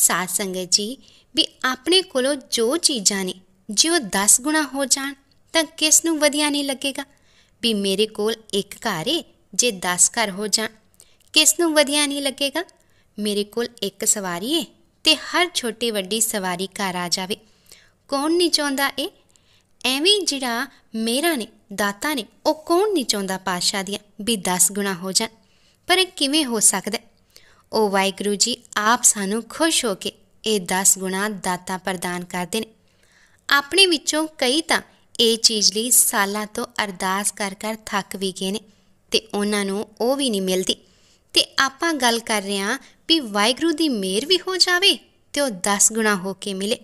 ਸਾਧ ਸੰਗਤ ਜੀ ਵੀ ਆਪਣੇ ਕੋਲੋਂ ਜੋ ਚੀਜ਼ਾਂ ਨੇ ਜੋ 10 ਗੁਣਾ ਹੋ ਜਾਣ ਤਾਂ ਕਿਸ ਨੂੰ ਵਧੀਆ ਨਹੀਂ ਲੱਗੇਗਾ ਵੀ ਮੇਰੇ ਕੋਲ ਇੱਕ ਘਰ ਏ ਜੇ 10 ਘਰ ਹੋ ਜਾਣ ਕਿਸ ਨੂੰ ਵਧੀਆ ਨਹੀਂ ਲੱਗੇਗਾ ਮੇਰੇ ਕੋਲ ਇੱਕ ਸਵਾਰੀ ਏ ਤੇ ਹਰ ਛੋਟੀ ਵੱਡੀ ਸਵਾਰੀ ਘਰ ਆ ਜਾਵੇ ਕੌਣ ਨਹੀਂ ਚਾਹੁੰਦਾ ਏ ਐਵੇਂ ਜਿਹੜਾ ਮੇਰਾ ਨੇ ਦਾਤਾ ਨੇ ਉਹ ਕੌਣ ਨਹੀਂ ਚਾਹੁੰਦਾ ਪਾਸ਼ਾ ਦੀਆਂ ਵੀ 10 ਗੁਣਾ ਹੋ ਜਾਣ ਪਰ ਇਹ ਕਿਵੇਂ ਹੋ ਸਕਦਾ ਉਹ ਵਾਹਿਗੁਰੂ ਜੀ ਆਪ ਸਾਨੂੰ ਖੁਸ਼ ਹੋ ਕੇ ਇਹ 10 ਗੁਣਾ ਦਾਤਾ ਪ੍ਰਦਾਨ ਕਰਦੇ ਨੇ ਆਪਣੇ ਵਿੱਚੋਂ ਕਈ ਤਾਂ ਇਹ ਚੀਜ਼ ਲਈ ਸਾਲਾਂ ਤੋਂ ਅਰਦਾਸ ਕਰ ਕਰ ਥੱਕ ਵੀ ਗਏ ਨੇ ਤੇ ਉਹਨਾਂ ਨੂੰ ਉਹ ਵੀ ਨਹੀਂ ਮਿਲਦੀ ਤੇ ਆਪਾਂ ਗੱਲ ਕਰ ਰਹੇ ਹਾਂ ਵੀ ਵਾਹਿਗੁਰੂ ਦੀ ਮਿਹਰ ਵੀ ਹੋ ਜਾਵੇ ਤੇ ਉਹ 10 ਗੁਣਾ ਹੋ ਕੇ ਮਿਲੇ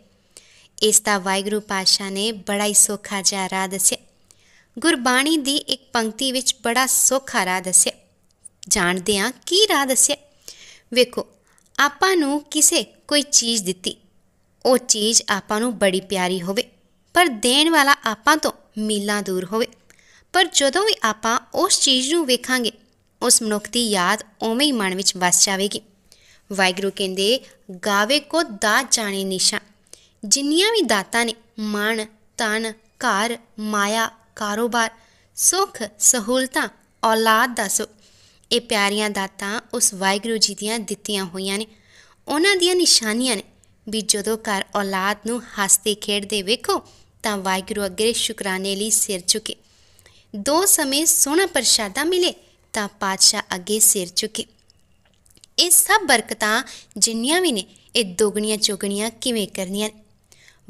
ਇਸ ਦਾ ਵਾਹਿਗੁਰੂ ਪਾਸ਼ਾ ਨੇ ਬੜਾ ਹੀ ਸੋਖਾ ਜਿਹਾ ਰਾਹ ਦੱਸਿਆ ਗੁਰਬਾਣੀ ਦੀ ਇੱਕ ਪੰਕਤੀ ਵਿੱਚ ਬੜਾ ਸੋਖਾ ਰਾਹ ਦੱਸਿਆ ਜਾਣਦੇ ਆ ਕੀ ਰਾਹ ਦੱਸਿਆ ਵੇਖੋ ਆਪਾਂ ਨੂੰ ਕਿਸੇ ਕੋਈ ਚੀਜ਼ ਦਿੱਤੀ ਉਹ ਚੀਜ਼ ਆਪਾਂ ਨੂੰ ਬੜੀ ਪਿਆਰੀ ਹੋਵੇ ਪਰ ਦੇਣ ਵਾਲਾ ਆਪਾਂ ਤੋਂ ਮੀਲਾਂ ਦੂਰ ਹੋਵੇ ਪਰ ਜਦੋਂ ਵੀ ਆਪਾਂ ਉਸ ਚੀਜ਼ ਨੂੰ ਵੇਖਾਂਗੇ ਉਸ ਮਨੁੱਖ ਦੀ ਯਾਦ ਉਵੇਂ ਹੀ ਮਨ ਵਿੱਚ ਵਸ ਜਾਵੇਗੀ ਵਾਇਗਰੂ ਕਹਿੰਦੇ ਗਾਵੇ ਕੋ ਦਾਤ ਜਾਣੇ ਨਿਸ਼ਾ ਜਿੰਨੀਆਂ ਵੀ ਦਾਤਾਂ ਨੇ ਮਨ ਤਨ ਘਰ ਮਾਇਆ ਕਾਰੋਬਾਰ ਸੁਖ ਸਹੂਲਤਾਂ ਔਲਾਦ ਦਾ ਸੁਖ ਇਹ ਪਿਆਰੀਆਂ ਦਾਤਾਂ ਉਸ ਵਾਹਿਗੁਰੂ ਜੀ ਦੀਆਂ ਦਿੱਤੀਆਂ ਹੋਈਆਂ ਨੇ ਉਹਨਾਂ ਦੀਆਂ ਨਿਸ਼ਾਨੀਆਂ ਨੇ ਵੀ ਜਦੋਂ ਘਰ ਔਲਾਦ ਨੂੰ ਹੱਸਦੇ ਖੇਡਦੇ ਵੇਖੋ ਤਾਂ ਵਾਹਿਗੁਰੂ ਅੱਗੇ ਸ਼ੁਕਰਾਨੇ ਲਈ ਸਿਰ ਝੁਕੇ ਦੋ ਸਮੇਂ ਸੋਹਣਾ ਪ੍ਰਸ਼ਾਦਾ ਮਿਲੇ ਤਾਂ ਪਾਤਸ਼ਾਹ ਅੱਗੇ ਸਿਰ ਝੁਕੇ ਇਹ ਸਭ ਬਰਕਤਾਂ ਜਿੰਨੀਆਂ ਵੀ ਨੇ ਇਹ ਦੁਗਣੀਆਂ ਚੁਗਣੀਆਂ ਕਿਵੇਂ ਕਰਨੀਆਂ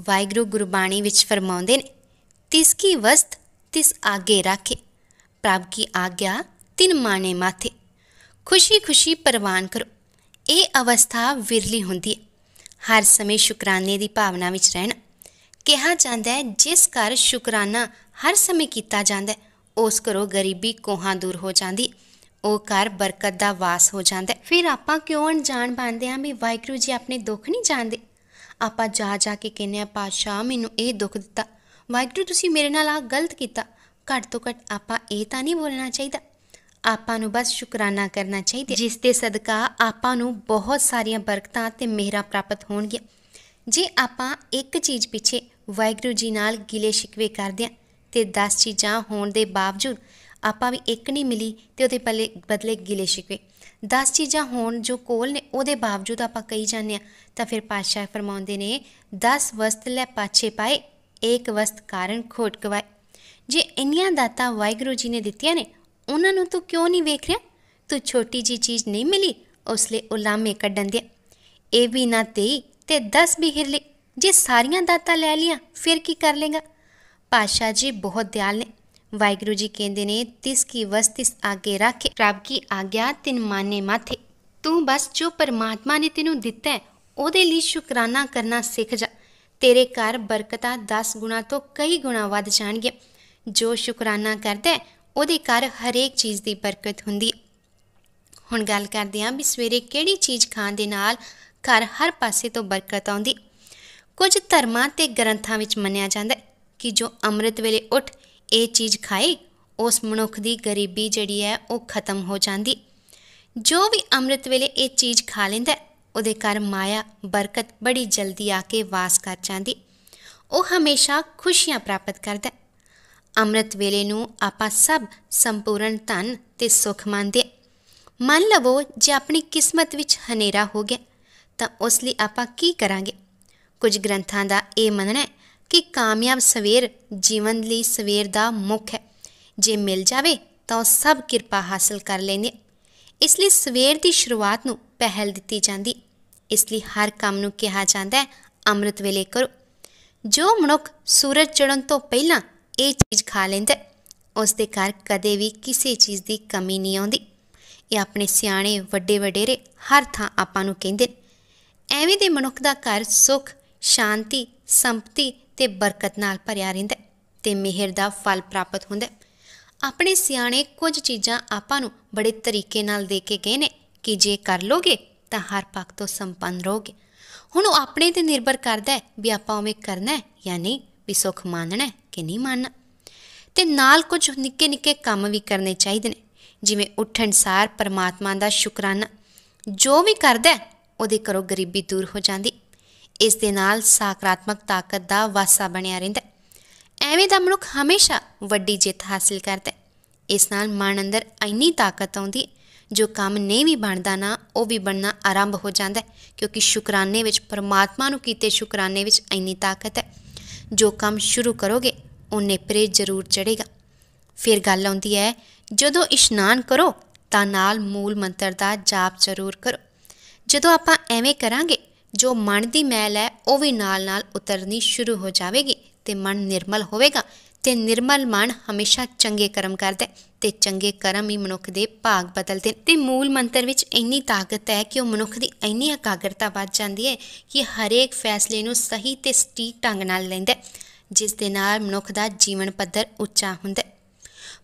ਵਾਹਿਗੁਰੂ ਗੁਰਬਾਣੀ ਵਿੱਚ ਫਰਮਾਉਂਦੇ ਨੇ ਤਿਸ ਕੀ ਵਸਤ ਤਿਸ ਆਗੇ ਰੱਖੇ ਪ੍ਰਭ ਕੀ ਆਗਿਆ ਤਿੰਨ ਮਾਣੇ ਮਾਥੇ ਖੁਸ਼ੀ-ਖੁਸ਼ੀ ਪ੍ਰਵਾਨ ਕਰੋ ਇਹ ਅਵਸਥਾ ਵਿਰਲੀ ਹੁੰਦੀ ਹੈ ਹਰ ਸਮੇਂ ਸ਼ੁਕਰਾਨੇ ਦੀ ਭਾਵਨਾ ਵਿੱਚ ਰਹਿਣਾ ਕਿਹਾ ਜਾਂਦਾ ਹੈ ਜਿਸ ਘਰ ਸ਼ੁਕਰਾਨਾ ਹਰ ਸਮੇਂ ਕੀਤਾ ਜਾਂਦਾ ਹੈ ਉਸ ਘਰੋਂ ਗਰੀਬੀ ਕੋਹਾਂ ਦੂਰ ਹੋ ਜਾਂਦੀ ਉਹ ਘਰ ਬਰਕਤ ਦਾ ਵਾਸ ਹੋ ਜਾਂਦਾ ਫਿਰ ਆਪਾਂ ਕਿਉਂ ਅਣਜਾਣ ਬੰਦੇ ਆਂ ਵੀ ਵਾਹਿਗੁਰੂ ਜੀ ਆਪਣੇ ਦੁੱਖ ਨਹੀਂ ਜਾਣਦੇ ਆਪਾਂ ਜਾ ਜਾ ਕੇ ਕਹਿੰਨੇ ਆ ਪਾਸ਼ਾ ਮੈਨੂੰ ਇਹ ਦੁੱਖ ਦਿੱਤਾ ਵਾਹਿਗੁਰੂ ਤੁਸੀਂ ਮੇਰੇ ਨਾਲ ਆ ਗਲਤ ਕੀਤਾ ਘੱਟ ਤੋਂ ਘੱਟ ਆਪਾਂ ਇਹ ਤਾਂ ਨਹੀਂ ਬੋਲਣਾ ਚਾਹੀਦਾ ਆਪਾਂ ਨੂੰ ਬਸ ਸ਼ੁਕਰਾਨਾ ਕਰਨਾ ਚਾਹੀਦਾ ਜਿਸ ਦੇ ਸਦਕਾ ਆਪਾਂ ਨੂੰ ਬਹੁਤ ਸਾਰੀਆਂ ਬਰਕਤਾਂ ਤੇ ਮਿਹਰਾਂ ਪ੍ਰਾਪਤ ਹੋਣਗੀਆਂ ਜੇ ਆਪਾਂ ਇੱਕ ਚੀਜ਼ ਪਿੱਛੇ ਵਾਹਿਗੁਰੂ ਜੀ ਨਾਲ ਗਿਲੇ ਸ਼ਿਕਵੇ ਕਰਦੇ ਆ ਤੇ 10 ਚੀਜ਼ਾਂ ਹੋਣ ਦੇ ਬਾਵਜੂਦ ਆਪਾਂ ਵੀ ਇੱਕ ਨਹੀਂ ਮਿਲੀ ਤੇ ਉਹਦੇ ਪੱਲੇ ਬਦਲੇ ਗਿਲੇ ਸ਼ਿਕਵੇ 10 ਚੀਜ਼ਾਂ ਹੋਣ ਜੋ ਕੋਲ ਨੇ ਉਹਦੇ ਬਾਵਜੂਦ ਆਪਾਂ ਕਹੀ ਜਾਂਦੇ ਆ ਤਾਂ ਫਿਰ ਪਾਤਸ਼ਾਹ ਫਰਮਾਉਂਦੇ ਨੇ 10 ਵਸਤ ਲੈ ਪਾਛੇ ਪਾਏ ਇੱਕ ਵਸਤ ਕਾਰਨ ਖੋਟ ਗਵਾਏ ਜੇ ਇੰਨੀਆਂ ਦਾਤਾ ਵਾਹਿਗੁਰੂ ਜੀ ਨੇ ਦਿੱਤੀਆਂ ਨੇ ਉਹਨਾਂ ਨੂੰ ਤੂੰ ਕਿਉਂ ਨਹੀਂ ਵੇਖ ਰਿਹਾ ਤੂੰ ਛੋਟੀ ਜੀ ਚੀਜ਼ ਨਹੀਂ ਮਿਲੀ ਉਸ ਲਈ ਉਲਾਮੇ ਕੱਢਣ ਦੇ ਇਹ ਵੀ ਨਾ ਤੇਈ ਤੇ 10 ਵੀ ਹਿਰਲੇ ਜੇ ਸਾਰੀਆਂ ਦਾਤਾਂ ਲੈ ਲੀਆਂ ਫਿਰ ਕੀ ਕਰ ਲੇਗਾ ਪਾਸ਼ਾ ਜੀ ਬਹੁਤ ਦਿਆਲ ਨੇ ਵਾਹਿਗੁਰੂ ਜੀ ਕਹਿੰਦੇ ਨੇ ਤਿਸ ਕੀ ਵਸਤਿਸ ਆਗੇ ਰੱਖੇ ਪ੍ਰਭ ਕੀ ਆਗਿਆ ਤਿਨ ਮਾਨੇ ਮਾਥੇ ਤੂੰ ਬਸ ਜੋ ਪਰਮਾਤਮਾ ਨੇ ਤੈਨੂੰ ਦਿੱਤਾ ਹੈ ਉਹਦੇ ਲਈ ਸ਼ੁਕਰਾਨਾ ਕਰਨਾ ਸਿੱਖ ਜਾ ਤੇਰੇ ਘਰ ਬਰਕਤਾਂ 10 ਗੁਣਾ ਤੋਂ ਕਈ ਗੁਣਾ ਵੱਧ ਜਾਣਗੇ ਜੋ ਸ਼ੁਕਰਾਨਾ ਕਰਦਾ ਹੈ ਉਹਦੇ ਘਰ ਹਰੇਕ ਚੀਜ਼ ਦੀ ਬਰਕਤ ਹੁੰਦੀ ਹੁਣ ਗੱਲ ਕਰਦੇ ਹਾਂ ਵੀ ਸਵੇਰੇ ਕਿਹੜੀ ਚੀਜ਼ ਖਾਣ ਦੇ ਨਾਲ ਘਰ ਹਰ ਪਾਸੇ ਤੋਂ ਬਰਕਤ ਆਉਂਦੀ ਕੁਝ ਧਰਮਾਂ ਤੇ ਗ੍ਰੰਥਾਂ ਵਿੱਚ ਮੰਨਿਆ ਜਾਂਦਾ ਕਿ ਜੋ ਅੰਮ੍ਰਿਤ ਵੇਲੇ ਉੱਠ ਇਹ ਚੀਜ਼ ਖਾਏ ਉਸ ਮਨੁੱਖ ਦੀ ਗਰੀਬੀ ਜਿਹੜੀ ਹੈ ਉਹ ਖਤਮ ਹੋ ਜਾਂਦੀ ਜੋ ਵੀ ਅੰਮ੍ਰਿਤ ਵੇਲੇ ਇਹ ਚੀਜ਼ ਖਾ ਲੈਂਦਾ ਉਹਦੇ ਘਰ ਮਾਇਆ ਬਰਕਤ ਬੜੀ ਜਲਦੀ ਆ ਕੇ ਵਾਸ ਕਰ ਜਾਂਦੀ ਉਹ ਹਮੇਸ਼ਾ ਖੁਸ਼ੀਆਂ ਪ੍ਰਾਪਤ ਕਰਦਾ ਅੰਮ੍ਰਿਤ ਵੇਲੇ ਨੂੰ ਆਪਾਂ ਸਭ ਸੰਪੂਰਨ ਧਨ ਤੇ ਸੁਖ ਮੰਨਦੇ ਮੰਨ ਲਵੋ ਜੇ ਆਪਣੀ ਕਿਸਮਤ ਵਿੱਚ ਹਨੇਰਾ ਹੋ ਗਿਆ ਤਾਂ ਉਸ ਲਈ ਆਪਾਂ ਕੀ ਕਰਾਂਗੇ ਕੁਝ ਗ੍ਰੰਥਾਂ ਦਾ ਇਹ ਮੰਨਣਾ ਹੈ ਕਿ ਕਾਮਯਾਬ ਸਵੇਰ ਜੀਵਨ ਲਈ ਸਵੇਰ ਦਾ ਮੁੱਖ ਹੈ ਜੇ ਮਿਲ ਜਾਵੇ ਤਾਂ ਸਭ ਕਿਰਪਾ ਹਾਸਲ ਕਰ ਲੈਂਦੇ ਇਸ ਲਈ ਸਵੇਰ ਦੀ ਸ਼ੁਰੂਆਤ ਨੂੰ ਪਹਿਲ ਦਿੱਤੀ ਜਾਂਦੀ ਇਸ ਲਈ ਹਰ ਕੰਮ ਨੂੰ ਕਿਹਾ ਜਾਂਦਾ ਹੈ ਅੰਮ੍ਰਿਤ ਵੇਲੇ ਕਰੋ ਜੋ ਮਨੁੱਖ ਸੂਰਜ ਚੜ੍ਹਨ ਤੋਂ ਪਹਿਲਾਂ ਇਹ ਚੀਜ਼ ਖਾ ਲੈਂਦਾ ਉਸ ਦੇ ਘਰ ਕਦੇ ਵੀ ਕਿਸੇ ਚੀਜ਼ ਦੀ ਕਮੀ ਨਹੀਂ ਆਉਂਦੀ ਇਹ ਆਪਣੇ ਸਿਆਣੇ ਵੱਡੇ ਵਡੇਰੇ ਹਰ ਥਾਂ ਆਪਾਂ ਨੂੰ ਕਹਿੰਦੇ ਐਵੇਂ ਦੇ ਮਨੁੱਖ ਦਾ ਘਰ ਸੁਖ ਸ਼ਾਂਤੀ ਸੰਪਤੀ ਤੇ ਬਰਕਤ ਨਾਲ ਭਰਿਆ ਰਹਿੰਦਾ ਤੇ ਮਿਹਰ ਦਾ ਫਲ ਪ੍ਰਾਪਤ ਹੁੰਦਾ ਆਪਣੇ ਸਿਆਣੇ ਕੁਝ ਚੀਜ਼ਾਂ ਆਪਾਂ ਨੂੰ ਬੜੇ ਤਰੀਕੇ ਨਾਲ ਦੇ ਕੇ ਗਏ ਨੇ ਕਿ ਜੇ ਕਰ ਲੋਗੇ ਤਾਂ ਹਰ ਪੱਖ ਤੋਂ ਸੰਪੰਨ ਰਹੋਗੇ ਹੁਣ ਉਹ ਆਪਣੇ ਤੇ ਨਿਰਭਰ ਕਰਦਾ ਹੈ ਵੀ ਆਪਾਂ ਉਵੇਂ ਕਰਨਾ ਹੈ ਜਾਂ ਨਹੀਂ ਵੀ ਸੁਖ ਮਾਨਣਾ ਹੈ ਕੇ ਨਹੀਂ ਮੰਨਣਾ ਤੇ ਨਾਲ ਕੁਝ ਨਿੱਕੇ ਨਿੱਕੇ ਕੰਮ ਵੀ ਕਰਨੇ ਚਾਹੀਦੇ ਨੇ ਜਿਵੇਂ ਉੱਠਣ ਸਾਰ ਪਰਮਾਤਮਾ ਦਾ ਸ਼ੁਕਰਾਨਾ ਜੋ ਵੀ ਕਰਦਾ ਉਹਦੇ ਕਰੋ ਗਰੀਬੀ ਦੂਰ ਹੋ ਜਾਂਦੀ ਇਸ ਦੇ ਨਾਲ ਸਕਾਰਾਤਮਕ ਤਾਕਤ ਦਾ ਵਾਸਾ ਬਣਿਆ ਰਹਿੰਦਾ ਐਵੇਂ ਦਾ ਮਨੁੱਖ ਹਮੇਸ਼ਾ ਵੱਡੀ ਜਿੱਤ ਹਾਸਲ ਕਰਦਾ ਇਸ ਨਾਲ ਮਨ ਅੰਦਰ ਐਨੀ ਤਾਕਤ ਆਉਂਦੀ ਜੋ ਕੰਮ ਨਹੀਂ ਵੀ ਬਣਦਾ ਨਾ ਉਹ ਵੀ ਬਣਨਾ ਆਰੰਭ ਹੋ ਜਾਂਦਾ ਕਿਉਂਕਿ ਸ਼ੁਕਰਾਨੇ ਵਿੱਚ ਪਰਮਾਤਮਾ ਨੂੰ ਕੀਤੇ ਸ਼ੁਕਰਾਨੇ ਵਿੱਚ ਐਨੀ ਤਾਕਤ ਹੈ ਜੋ ਕੰਮ ਸ਼ੁਰੂ ਕਰੋਗੇ ਉਹਨੇ ਪਰੇ ਜ਼ਰੂਰ ਚੜੇਗਾ ਫਿਰ ਗੱਲ ਆਉਂਦੀ ਹੈ ਜਦੋਂ ਇਸ਼ਨਾਨ ਕਰੋ ਤਾਂ ਨਾਲ ਮੂਲ ਮੰਤਰ ਦਾ ਜਾਪ ਜ਼ਰੂਰ ਕਰੋ ਜਦੋਂ ਆਪਾਂ ਐਵੇਂ ਕਰਾਂਗੇ ਜੋ ਮਨ ਦੀ ਮੈਲ ਹੈ ਉਹ ਵੀ ਨਾਲ-ਨਾਲ ਉਤਰਨੀ ਸ਼ੁਰੂ ਹੋ ਜਾਵੇਗੀ ਤੇ ਮਨ ਨਿਰਮਲ ਹੋਵੇਗਾ ਤੇ ਨਿਰਮਲ ਮਨ ਹਮੇਸ਼ਾ ਚੰਗੇ ਕਰਮ ਕਰਦਾ ਤੇ ਚੰਗੇ ਕਰਮ ਹੀ ਮਨੁੱਖ ਦੇ ਭਾਗ ਬਦਲਦੇ ਤੇ ਮੂਲ ਮੰਤਰ ਵਿੱਚ ਇੰਨੀ ਤਾਕਤ ਹੈ ਕਿ ਉਹ ਮਨੁੱਖ ਦੀ ਇੰਨੀ ਇਕਾਗਰਤਾ ਵੱਧ ਜਾਂਦੀ ਹੈ ਕਿ ਹਰੇਕ ਫੈਸਲੇ ਨੂੰ ਸਹੀ ਤੇ ਸਟੀਕ ਢੰਗ ਨਾਲ ਲੈਂਦਾ ਜਿਸ ਦੇ ਨਾਲ ਮਨੁੱਖ ਦਾ ਜੀਵਨ ਪੱਧਰ ਉੱਚਾ ਹੁੰਦਾ ਹੈ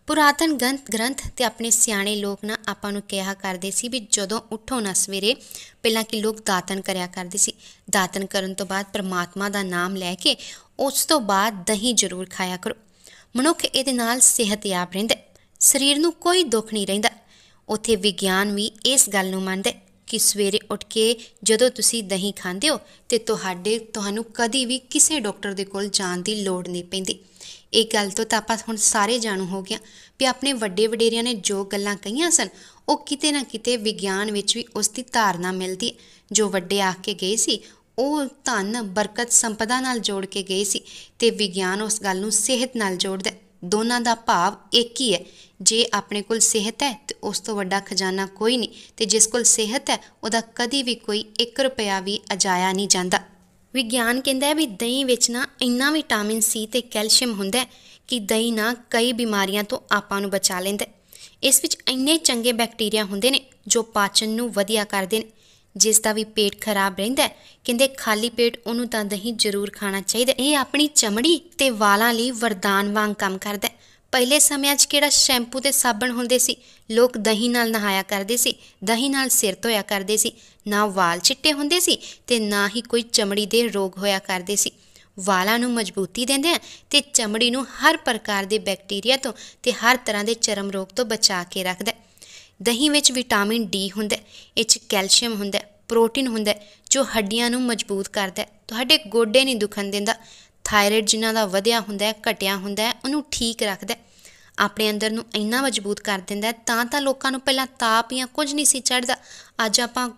ਪੁਰਾਤਨ ਗ੍ਰੰਥ ਤੇ ਆਪਣੇ ਸਿਆਣੇ ਲੋਕ ਨਾ ਆਪਾਂ ਨੂੰ ਕਿਹਾ ਕਰਦੇ ਸੀ ਵੀ ਜਦੋਂ ਉਠੋ ਨਾ ਸਵੇਰੇ ਪਹਿਲਾਂ ਕਿ ਲੋਕ ਦਾਤਨ ਕਰਿਆ ਕਰਦੇ ਸੀ ਦਾਤਨ ਕਰਨ ਤੋਂ ਬਾਅਦ ਪ੍ਰਮਾਤਮਾ ਦਾ ਨਾਮ ਲੈ ਕੇ ਉਸ ਤੋਂ ਬਾਅਦ ਦਹੀਂ ਜ਼ਰੂਰ ਖਾਇਆ ਕਰੋ ਮਨੁੱਖ ਇਹਦੇ ਨਾਲ ਸਿਹਤਯਾਬ ਰਹਿੰਦਾ ਸਰੀਰ ਨੂੰ ਕੋਈ ਦੁੱਖ ਨਹੀਂ ਰਹਿੰਦਾ ਉਥੇ ਵਿਗਿਆਨ ਵੀ ਇਸ ਗੱਲ ਨੂੰ ਮੰਨਦਾ ਕਿ ਸਵੇਰੇ ਉੱਠ ਕੇ ਜਦੋਂ ਤੁਸੀਂ ਦਹੀਂ ਖਾਂਦੇ ਹੋ ਤੇ ਤੁਹਾਡੇ ਤੁਹਾਨੂੰ ਕਦੀ ਵੀ ਕਿਸੇ ਡਾਕਟਰ ਦੇ ਕੋਲ ਜਾਣ ਦੀ ਲੋੜ ਨਹੀਂ ਪੈਂਦੀ ਇਹ ਗੱਲ ਤੋਂ ਤਾਂ ਆਪਾਂ ਹੁਣ ਸਾਰੇ ਜਾਣੂ ਹੋ ਗਿਆ ਵੀ ਆਪਣੇ ਵੱਡੇ ਵਡੇਰਿਆਂ ਨੇ ਜੋ ਗੱਲਾਂ ਕਹੀਆਂ ਸਨ ਉਹ ਕਿਤੇ ਨਾ ਕਿਤੇ ਵਿਗਿਆਨ ਵਿੱਚ ਵੀ ਉਸ ਦੀ ਧਾਰਨਾ ਮਿਲਦੀ ਜੋ ਵੱਡੇ ਆਖ ਕੇ ਗਏ ਸੀ ਉਹ ਧਨ ਬਰਕਤ ਸੰਪਦਾ ਨਾਲ ਜੋੜ ਕੇ ਗਏ ਸੀ ਤੇ ਵਿਗਿਆਨ ਉਸ ਗੱਲ ਨੂੰ ਸਿਹਤ ਨਾਲ ਜੋੜਦਾ ਦੋਨਾਂ ਦਾ ਭਾਵ ਇੱਕ ਹੀ ਹੈ ਜੇ ਆਪਣੇ ਕੋਲ ਸਿਹਤ ਹੈ ਤੇ ਉਸ ਤੋਂ ਵੱਡਾ ਖਜ਼ਾਨਾ ਕੋਈ ਨਹੀਂ ਤੇ ਜਿਸ ਕੋਲ ਸਿਹਤ ਹੈ ਉਹਦਾ ਕਦੀ ਵੀ ਕੋਈ 1 ਰੁਪਿਆ ਵੀ ਅਜਾਇਆ ਨਹੀਂ ਜਾਂਦਾ ਵਿਗਿਆਨ ਕਹਿੰਦਾ ਹੈ ਵੀ ਦਹੀਂ ਵਿੱਚ ਨਾ ਇੰਨਾ ਵਿਟਾਮਿਨ ਸੀ ਤੇ ਕੈਲਸ਼ੀਅਮ ਹੁੰਦਾ ਹੈ ਕਿ ਦਹੀਂ ਨਾ ਕਈ ਬਿਮਾਰੀਆਂ ਤੋਂ ਆਪਾਂ ਨੂੰ ਬਚਾ ਲੈਂਦਾ ਇਸ ਵਿੱਚ ਇੰਨੇ ਚੰਗੇ ਬੈਕਟੀਰੀਆ ਹੁੰਦੇ ਨੇ ਜੋ ਪਾਚਨ ਨੂੰ ਵਧੀਆ ਕਰਦੇ ਨੇ ਜਿਸ ਦਾ ਵੀ ਪੇਟ ਖਰਾਬ ਰਹਿੰਦਾ ਕਹਿੰਦੇ ਖਾਲੀ ਪੇਟ ਉਹਨੂੰ ਤਾਂ ਦਹੀਂ ਜ਼ਰੂਰ ਖਾਣਾ ਚਾਹੀਦਾ ਇਹ ਆਪਣੀ ਚਮੜੀ ਤੇ ਵਾਲਾਂ ਲਈ ਵਰਦਾਨ ਵਾਂਗ ਕੰਮ ਕਰਦਾ ਪਹਿਲੇ ਸਮਿਆਂ 'ਚ ਕਿਹੜਾ ਸ਼ੈਂਪੂ ਤੇ ਸਾਬਣ ਹੁੰਦੇ ਸੀ ਲੋਕ ਦਹੀਂ ਨਾਲ ਨਹਾਇਆ ਕਰਦੇ ਸੀ ਦਹੀਂ ਨਾਲ ਸਿਰ ਧੋਇਆ ਕਰਦੇ ਸੀ ਨਾ ਵਾਲ ਚਿੱਟੇ ਹੁੰਦੇ ਸੀ ਤੇ ਨਾ ਹੀ ਕੋਈ ਚਮੜੀ ਦੇ ਰੋਗ ਹੋਇਆ ਕਰਦੇ ਸੀ ਵਾਲਾਂ ਨੂੰ ਮਜ਼ਬੂਤੀ ਦਿੰਦੇ ਆ ਤੇ ਚਮੜੀ ਨੂੰ ਹਰ ਪ੍ਰਕਾਰ ਦੇ ਬੈਕਟੀਰੀਆ ਤੋਂ ਤੇ ਹਰ ਤਰ੍ਹਾਂ ਦੇ ਚਰਮ ਰੋਗ ਤੋਂ ਬਚਾ ਕੇ ਰੱਖਦਾ ਦਹੀਂ ਵਿੱਚ ਵਿਟਾਮਿਨ ਡੀ ਹੁੰਦਾ ਇਹ 'ਚ ਕੈਲਸ਼ੀਅਮ ਹੁੰਦਾ ਪ੍ਰੋਟੀਨ ਹੁੰਦਾ ਜੋ ਹੱਡੀਆਂ ਨੂੰ ਮਜ਼ਬੂਤ ਕਰਦਾ ਤੁਹਾਡੇ ਗੋਡੇ ਨਹੀਂ ਦੁਖਣ ਦਿੰਦਾ ਥਾਇਰੋਇਡ ਜਿਨ੍ਹਾਂ ਦਾ ਵਧਿਆ ਹੁੰਦਾ ਹੈ ਘਟਿਆ ਹੁੰਦਾ ਹੈ ਉਹਨੂੰ ਠੀਕ ਰੱਖਦਾ ਆਪਣੇ ਅੰਦਰ ਨੂੰ ਇੰਨਾ ਮਜ਼ਬੂਤ ਕਰ ਦਿੰਦਾ ਤਾਂ ਤਾਂ ਲੋਕਾਂ ਨੂੰ ਪਹਿਲਾਂ ਤਾਪ ਜਾਂ ਕੁਝ ਨਹੀਂ ਸੀ ਚੜਦਾ ਅੱਜ ਆਪਾਂ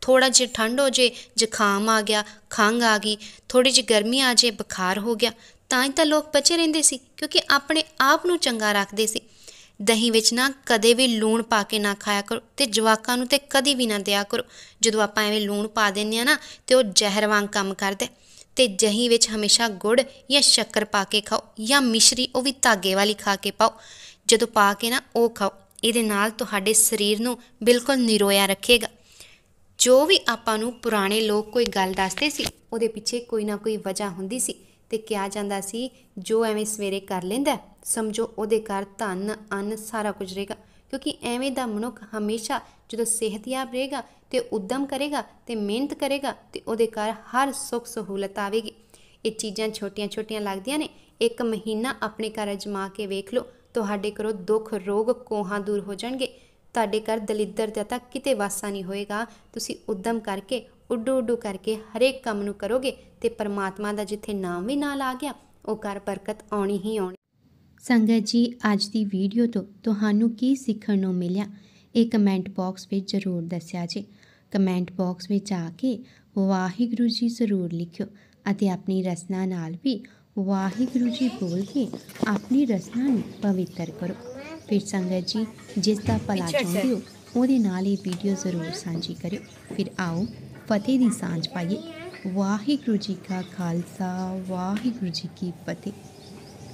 ਥੋੜਾ ਜਿਹਾ ਠੰਡ ਹੋ ਜੇ ਜ਼ੁਕਾਮ ਆ ਗਿਆ ਖੰਗ ਆ ਗਈ ਥੋੜੀ ਜਿਹੀ ਗਰਮੀ ਆ ਜੇ ਬੁਖਾਰ ਹੋ ਗਿਆ ਤਾਂ ਹੀ ਤਾਂ ਲੋਕ ਬਚੇ ਰਹਿੰਦੇ ਸੀ ਕਿਉਂਕਿ ਆਪਣੇ ਆਪ ਨੂੰ ਚੰਗਾ ਰੱਖਦੇ ਸੀ ਦਹੀਂ ਵਿੱਚ ਨਾ ਕਦੇ ਵੀ ਲੂਣ ਪਾ ਕੇ ਨਾ ਖਾਇਆ ਕਰੋ ਤੇ ਜਵਾਕਾਂ ਨੂੰ ਤੇ ਕਦੀ ਵੀ ਨਾ ਦਿਆ ਕਰੋ ਜਦੋਂ ਆਪਾਂ ਐਵੇਂ ਲੂਣ ਪਾ ਦਿੰਨੇ ਆ ਨਾ ਤੇ ਉਹ ਜ਼ਹਿਰ ਵਾਂਗ ਕੰਮ ਕਰਦੇ ਤੇ ਦਹੀਂ ਵਿੱਚ ਹਮੇਸ਼ਾ ਗੁੜ ਜਾਂ ਸ਼ੱਕਰ ਪਾ ਕੇ ਖਾਓ ਜਾਂ ਮਿਸ਼ਰੀ ਉਹ ਵੀ ਧਾਗੇ ਵਾਲੀ ਖਾ ਕੇ ਪਾਓ ਜਦੋਂ ਪਾ ਕੇ ਨਾ ਉਹ ਖਾਓ ਇਹਦੇ ਨਾਲ ਤੁਹਾਡੇ ਸਰੀਰ ਨੂੰ ਬਿਲਕੁਲ ਨਿਰੋਇਆ ਰੱਖੇਗਾ ਜੋ ਵੀ ਆਪਾਂ ਨੂੰ ਪੁਰਾਣੇ ਲੋਕ ਕੋਈ ਗੱਲ ਦੱਸਦੇ ਸੀ ਉਹਦੇ ਪਿੱਛੇ ਕੋਈ ਨਾ ਕੋਈ ਵਜ੍ਹਾ ਹੁੰਦੀ ਸੀ ਤੇ ਕਿਹਾ ਜਾਂਦਾ ਸੀ ਜੋ ਐਵੇਂ ਸਵੇਰੇ ਕਰ ਲੈਂਦਾ ਸਮਝੋ ਉਹਦੇ ਘਰ ਧਨ ਅੰਨ ਸਾਰਾ ਕੁਝ ਰਹੇਗਾ ਕਿਉਂਕਿ ਐਵੇਂ ਦਾ ਮਨੁੱਖ ਹਮੇਸ਼ਾ ਜਦੋਂ ਸਿਹਤਯਾਬ ਰਹੇਗਾ ਤੇ ਉਦਮ ਕਰੇਗਾ ਤੇ ਮਿਹਨਤ ਕਰੇਗਾ ਤੇ ਉਹਦੇ ਘਰ ਹਰ ਸੁੱਖ ਸਹੂਲਤ ਆਵੇਗੀ ਇਹ ਚੀਜ਼ਾਂ ਛੋਟੀਆਂ-ਛੋਟੀਆਂ ਲੱਗਦੀਆਂ ਨੇ ਇੱਕ ਮਹੀਨਾ ਆਪਣੇ ਘਰ ਜਮਾ ਕੇ ਵੇਖ ਲਓ ਤੁਹਾਡੇ ਘਰੋਂ ਦੁੱਖ ਰੋਗ ਕੋਹਾਂ ਦੂਰ ਹੋ ਜਾਣਗੇ ਤੁਹਾਡੇ ਘਰ ਦਲਿੱਦਰ ਜਾਂ ਤਾਂ ਕਿਤੇ ਵਾਸਾ ਨਹੀਂ ਹੋਏਗਾ ਤੁਸੀਂ ਉਦਮ ਕਰਕੇ ਉੱਡੂ ਉੱਡੂ ਕਰਕੇ ਹਰੇਕ ਕੰਮ ਨੂੰ ਕਰੋਗੇ ਤੇ ਪਰਮਾਤਮਾ ਦਾ ਜਿੱਥੇ ਨਾਮ ਵੀ ਨਾਲ ਆ ਗਿਆ ਉਹ ਕਰ ਬਰਕਤ ਆਉਣੀ ਹੀ ਆਉਣੀ ਸੰਗਤ ਜੀ ਅੱਜ ਦੀ ਵੀਡੀਓ ਤੋਂ ਤੁਹਾਨੂੰ ਕੀ ਸਿੱਖਣ ਨੂੰ ਮਿਲਿਆ ਇਹ ਕਮੈਂਟ ਬਾਕਸ ਵਿੱਚ ਜ਼ਰੂਰ ਦੱਸਿਆ ਜੀ ਕਮੈਂਟ ਬਾਕਸ ਵਿੱਚ ਆ ਕੇ ਵਾਹਿਗੁਰੂ ਜੀ ਜ਼ਰੂਰ ਲਿਖਿਓ ਅਤੇ ਆਪਣੀ ਰਸਨਾ ਨਾਲ ਵੀ ਵਾਹਿਗੁਰੂ ਜੀ ਬੋਲ ਕੇ ਆਪਣੀ ਰਸਨਾ ਨੂੰ ਪਵਿੱਤਰ ਕਰੋ ਫਿਰ ਸੰਗਤ ਜੀ ਜਿਸ ਦਾ ਭਲਾ ਚਾਹੁੰਦੇ ਹੋ ਉਹਦੇ ਨਾਲ ਇਹ ਵੀਡੀਓ ਜ਼ਰੂਰ ਸਾਂਝੀ ਕਰਿਓ ਫਿਰ ਆਓ ਫਤਿਹ ਦੀ ਸਾਂਝ ਪਾਈਏ ਵਾਹਿਗੁਰੂ ਜੀ ਕਾ ਖਾਲਸਾ ਵਾਹਿਗੁਰੂ ਜੀ ਕੀ ਫਤਿਹ